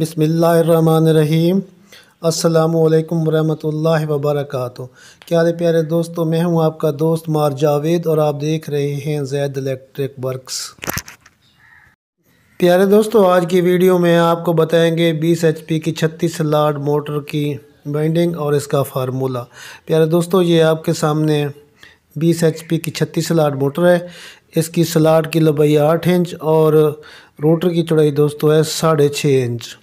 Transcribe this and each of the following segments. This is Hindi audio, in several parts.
बसमीम् अल्लाम वरहमल वबरक क्या प्यारे दोस्तों मैं हूं आपका दोस्त मार जावेद और आप देख रहे हैं जैद इलेक्ट्रिक वर्क्स प्यारे दोस्तों आज की वीडियो में आपको बताएंगे 20 पी की 36 लाड मोटर की बाइंडिंग और इसका फार्मूला प्यारे दोस्तों ये आपके सामने 20 पी की 36 लाड मोटर है इसकी स्लाट की लंबाई आठ इंच और रोटर की चौड़ाई दोस्तों है साढ़े छः इंच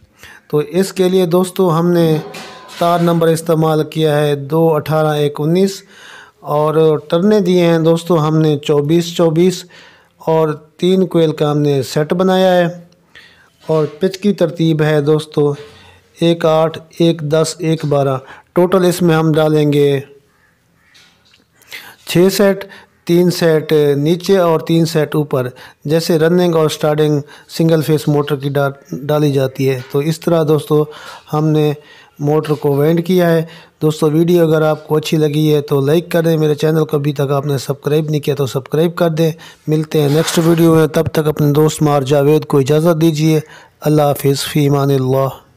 तो इसके लिए दोस्तों हमने तार नंबर इस्तेमाल किया है दो अठारह एक उन्नीस और टर्ने दिए हैं दोस्तों हमने चौबीस चौबीस और तीन कोयल का हमने सेट बनाया है और पिच की तरतीब है दोस्तों एक आठ एक दस एक बारह टोटल इसमें हम डालेंगे छः सेट तीन सेट नीचे और तीन सेट ऊपर जैसे रनिंग और स्टार्टिंग सिंगल फेस मोटर की डा, डाली जाती है तो इस तरह दोस्तों हमने मोटर को वेंड किया है दोस्तों वीडियो अगर आपको अच्छी लगी है तो लाइक कर दें मेरे चैनल को अभी तक आपने सब्सक्राइब नहीं किया तो सब्सक्राइब कर दें मिलते हैं नेक्स्ट वीडियो में तब तक अपने दोस्त मार जावेद को इजाज़त दीजिए अल्लाह हाफिज़ फ़ीमान